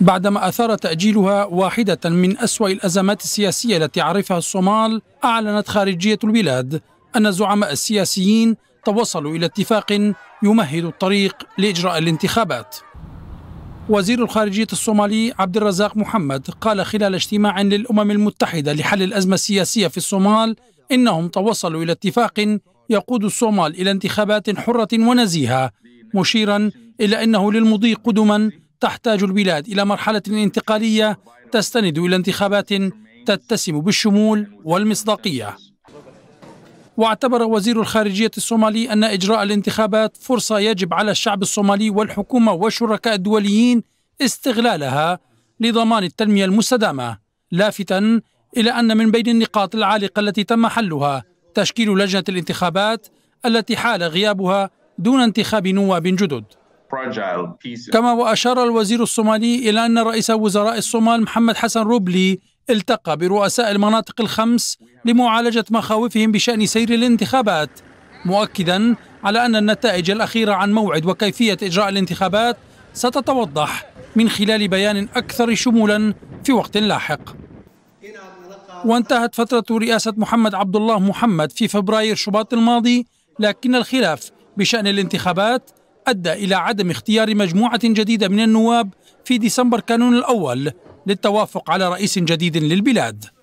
بعدما أثار تأجيلها واحدة من أسوأ الأزمات السياسية التي عرفها الصومال أعلنت خارجية البلاد أن الزعماء السياسيين توصلوا إلى اتفاق يمهد الطريق لإجراء الانتخابات وزير الخارجية الصومالي عبد الرزاق محمد قال خلال اجتماع للأمم المتحدة لحل الأزمة السياسية في الصومال إنهم توصلوا إلى اتفاق يقود الصومال إلى انتخابات حرة ونزيهة مشيرا إلا أنه للمضي قدما تحتاج البلاد إلى مرحلة انتقالية تستند إلى انتخابات تتسم بالشمول والمصداقية واعتبر وزير الخارجية الصومالي أن إجراء الانتخابات فرصة يجب على الشعب الصومالي والحكومة والشركاء الدوليين استغلالها لضمان التنمية المستدامة لافتا إلى أن من بين النقاط العالقة التي تم حلها تشكيل لجنة الانتخابات التي حال غيابها دون انتخاب نواب جدد كما وأشار الوزير الصومالي إلى أن رئيس وزراء الصومال محمد حسن روبلي التقى برؤساء المناطق الخمس لمعالجة مخاوفهم بشأن سير الانتخابات مؤكدا على أن النتائج الأخيرة عن موعد وكيفية إجراء الانتخابات ستتوضح من خلال بيان أكثر شمولا في وقت لاحق وانتهت فترة رئاسة محمد عبد الله محمد في فبراير شباط الماضي لكن الخلاف بشأن الانتخابات أدى إلى عدم اختيار مجموعة جديدة من النواب في ديسمبر كانون الأول للتوافق على رئيس جديد للبلاد